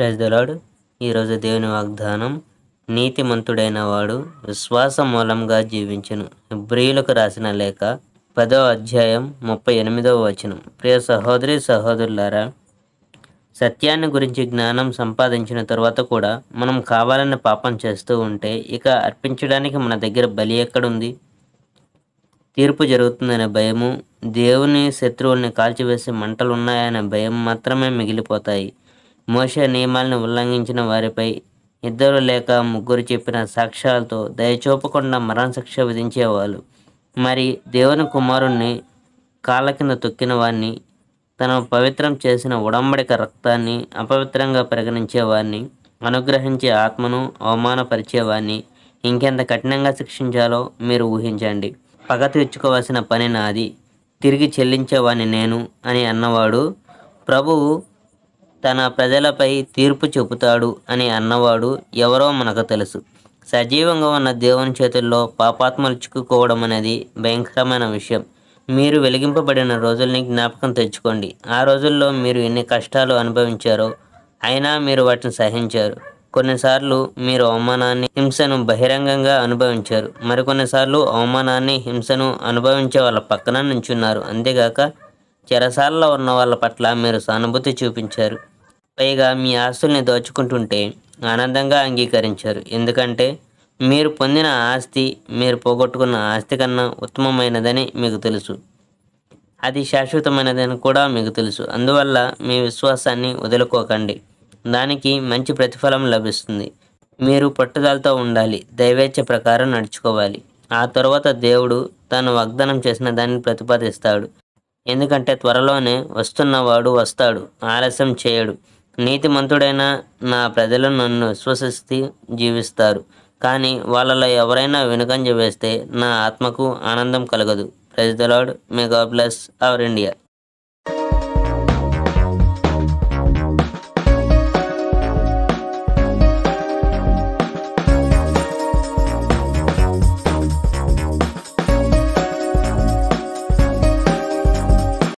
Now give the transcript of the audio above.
praise దలాడు ఈరోజు దేవుని వాగ్దానం నీతిమంతుడైన వాడు విశ్వాసం మూలంగా జీవించను బ్రియులకు రాసిన లేఖ పదో అధ్యాయం ముప్పై ఎనిమిదవ వచనం ప్రియ సహోదరి సహోదరులారా సత్యాన్ని గురించి జ్ఞానం సంపాదించిన తర్వాత కూడా మనం కావాలని పాపం చేస్తూ ఉంటే ఇక అర్పించడానికి మన దగ్గర బలి ఎక్కడుంది తీర్పు జరుగుతుందనే భయము దేవుని శత్రువుల్ని కాల్చివేసే మంటలు ఉన్నాయనే భయం మాత్రమే మిగిలిపోతాయి మోసే నియమాలను ఉల్లంఘించిన వారిపై ఇద్దరు లేక ముగ్గురు చెప్పిన సాక్ష్యాలతో దయచూపకుండా మరణశిక్ష విధించేవాళ్ళు మరి దేవుని కుమారుణ్ణి కాళ్ళ కింద తొక్కిన వారిని తన పవిత్రం చేసిన ఉడంబడిక రక్తాన్ని అపవిత్రంగా పరిగణించేవారిని అనుగ్రహించే ఆత్మను అవమానపరిచేవారిని ఇంకెంత కఠినంగా శిక్షించాలో మీరు ఊహించండి పగ తీర్చుకోవాల్సిన పని నాది తిరిగి చెల్లించేవాణ్ణి నేను అని అన్నవాడు ప్రభువు తన ప్రజలపై తీర్పు చెబుతాడు అని అన్నవాడు ఎవరో మనకు తెలుసు సజీవంగా ఉన్న దేవుని చేతుల్లో పాపాత్మలు చిక్కుకోవడం అనేది భయంకరమైన విషయం మీరు వెలిగింపబడిన రోజుల్ని జ్ఞాపకం తెచ్చుకోండి ఆ రోజుల్లో మీరు ఎన్ని కష్టాలు అనుభవించారో అయినా మీరు వాటిని సహించారు కొన్నిసార్లు మీరు అవమానాన్ని హింసను బహిరంగంగా అనుభవించారు మరికొన్నిసార్లు అవమానాన్ని హింసను అనుభవించే వాళ్ళ పక్కన నుంచున్నారు అంతేగాక చెరసాలలో ఉన్న వాళ్ళ పట్ల మీరు సానుభూతి చూపించారు పైగా మీ ఆస్తుల్ని దోచుకుంటుంటే ఆనందంగా అంగీకరించారు ఎందుకంటే మీరు పొందిన ఆస్తి మీరు పోగొట్టుకున్న ఆస్తి కన్నా ఉత్తమమైనదని మీకు తెలుసు అది శాశ్వతమైనదని కూడా మీకు తెలుసు అందువల్ల మీ విశ్వాసాన్ని వదులుకోకండి దానికి మంచి ప్రతిఫలం లభిస్తుంది మీరు పట్టుదలతో ఉండాలి దైవేచ్ఛ ప్రకారం నడుచుకోవాలి ఆ తర్వాత దేవుడు తను వాగ్దానం చేసిన దాన్ని ప్రతిపాదిస్తాడు ఎందుకంటే త్వరలోనే వస్తున్నవాడు వస్తాడు ఆలస్యం చేయడు నీతిమంతుడైన నా ప్రజలు నన్ను విశ్వసిస్తూ జీవిస్తారు కానీ వాళ్ళలో ఎవరైనా వెనుకంజ వేస్తే నా ఆత్మకు ఆనందం కలగదు praise the Lord may God bless our India